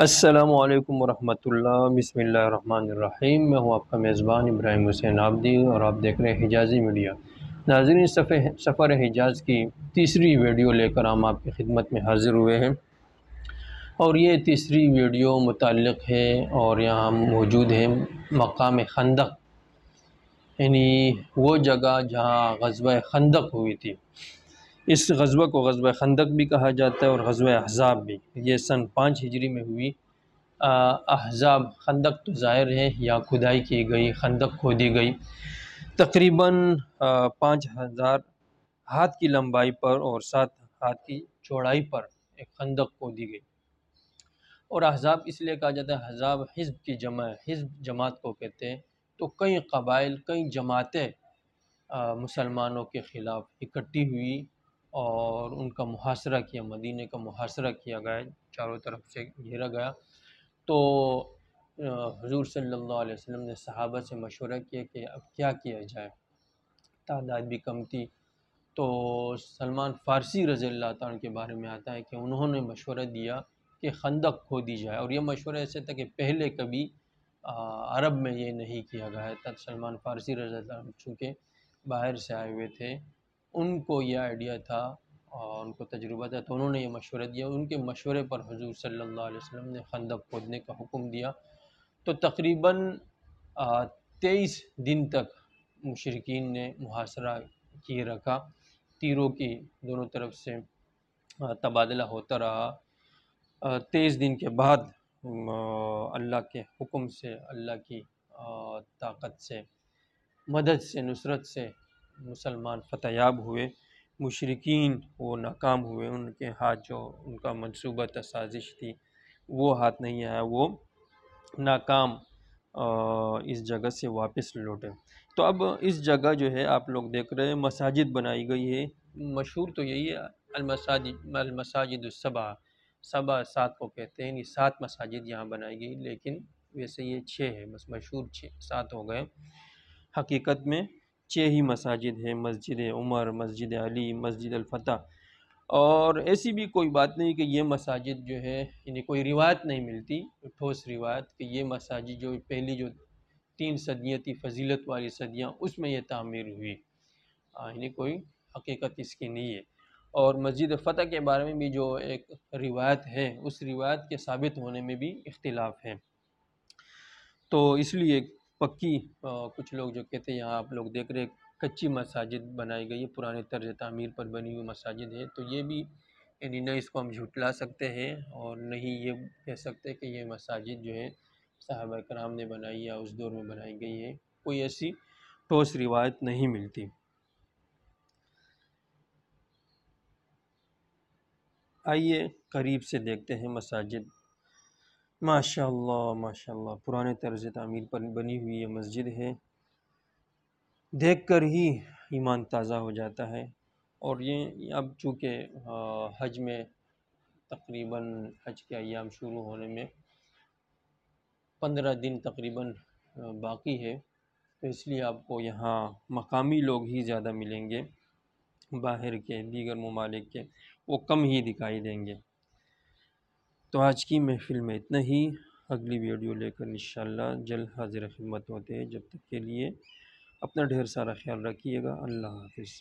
असलकम वरहमतुल्ला बसमीम मैं हूँ आपका मेज़बान इब्राहिम हुसैन आबदी और आप देख रहे हैं हिजाज़ी मीडिया नाजरीन सफ़र हिजाज़ की तीसरी वीडियो लेकर हम आपकी खिदमत में हाज़िर हुए हैं और ये तीसरी वीडियो मुतल है और यहाँ हम मौजूद हैं मकाम खंदक यानी वो जगह जहाँ गजब खंदक हुई थी इस गजबा को गजब खंदक भी कहा जाता है और गजब अहजाब भी ये सन पाँच हिजरी में हुई अहजाब खंदक तो ज़ाहिर है या खुदाई की गई खंदक खोदी गई तकरीबन पाँच हज़ार हाथ की लंबाई पर और सात हाथ की चौड़ाई पर एक खंदक खोदी गई और अहजाब इसलिए कहा जाता है हजाब हिजब की जमा हिजब जमात को कहते हैं तो कई कबाइल कई जमातें मुसलमानों के ख़िलाफ़ इकट्ठी हुई और उनका मुहासरा किया मदीने का मुहासरा किया गया चारों तरफ से घेरा गया तो हजूर सल्ला वसम ने सहाबा से मशवरा किया कि अब क्या किया जाए तादाद भी कम थी तो सलमान फ़ारसी रज़ी तार के बारे में आता है कि उन्होंने मशवरा दिया कि खंदक खो दी जाए और यह मशवरा ऐसे था कि पहले कभी आ, अरब में ये नहीं किया गया था सलमान फ़ारसी रज़ी चूँकि बाहर से आए हुए थे उनको ये आइडिया था और उनको तजुर्बा था तो उन्होंने ये मशवरा दिया उनके मशवरे पर हजूर सल्ला वसम ने खंदक खोदने का हुक्म दिया तो तकरीबन तेईस दिन तक मशरकिन ने मुहासरा किए रखा तीरों की दोनों तरफ से तबादला होता रहा तेईस दिन के बाद अल्लाह के हुक्म से अल्लाह की ताकत से मदद से नुसरत से मुसलमान फ़तेयाब हुए मुशरकिन वो नाकाम हुए उनके हाथ जो उनका मनसूबा था साजिश थी वो हाथ नहीं आया वो नाकाम इस जगह से वापस लौटे तो अब इस जगह जो है आप लोग देख रहे हैं मसाजिद बनाई गई है मशहूर तो यही है अलमसाजिद अलमसाजिद सबा सबा सात को कहते हैं ये सात मसाजिद यहाँ बनाई गई लेकिन वैसे ये छः है बस मशहूर छः सात हो गए हकीकत में छः ही मसाजिद हैं मस्जिद उमर मस्जिद अली मस्जिद अलफ़ा और ऐसी भी कोई बात नहीं कि ये मसाजिद जो है इन्हें कोई रिवायत नहीं मिलती ठोस रिवायत कि ये मसाजिद जो पहली जो तीन सदियाँ थी फजीलत वाली सदियाँ उसमें यह तमीर हुई हाँ, इन्हें कोई हकीकत इसकी नहीं है और मस्जिद फ़तह के बारे में भी जो एक रिवायत है उस रिवायत के साबित होने में भी इख्तलाफ है तो इसलिए पक्की कुछ लोग जो कहते हैं यहाँ आप लोग देख रहे कच्ची मस्जिद बनाई गई है पुराने तर्ज तमीर पर बनी हुई मसाजिद है तो ये भी यानी न इसको हम झुटला सकते हैं और नहीं ही ये कह सकते कि ये मस्जिद जो है साहब कराम ने बनाई या उस दौर में बनाई गई है कोई ऐसी ठोस रिवायत नहीं मिलती आइए करीब से देखते हैं मसाजिद माशा माशा पुराने तर्ज तमीर पर बनी हुई ये मस्जिद है देख कर ही ईमान ताज़ा हो जाता है और ये अब चूँकि हज में तकरीबन हज के अयाम शुरू होने में पंद्रह दिन तकरीबन बाकी है तो इसलिए आपको यहाँ मकामी लोग ही ज़्यादा मिलेंगे बाहर के दीगर ममालिक के वो कम ही दिखाई देंगे तो आज की महफिल में इतना ही अगली वीडियो लेकर इन जल्द हाजिर खिदमत होते हैं जब तक के लिए अपना ढेर सारा ख्याल रखिएगा अल्लाह हाफिज़